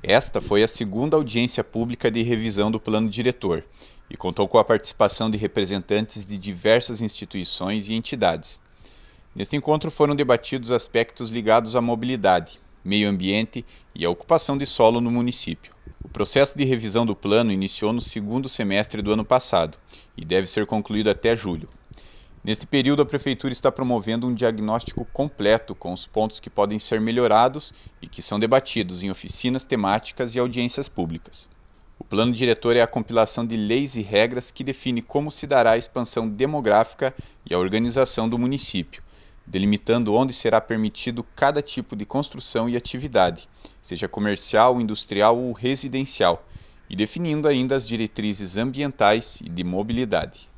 Esta foi a segunda audiência pública de revisão do plano diretor e contou com a participação de representantes de diversas instituições e entidades. Neste encontro foram debatidos aspectos ligados à mobilidade, meio ambiente e à ocupação de solo no município. O processo de revisão do plano iniciou no segundo semestre do ano passado e deve ser concluído até julho. Neste período, a Prefeitura está promovendo um diagnóstico completo com os pontos que podem ser melhorados e que são debatidos em oficinas temáticas e audiências públicas. O plano diretor é a compilação de leis e regras que define como se dará a expansão demográfica e a organização do município, delimitando onde será permitido cada tipo de construção e atividade, seja comercial, industrial ou residencial, e definindo ainda as diretrizes ambientais e de mobilidade.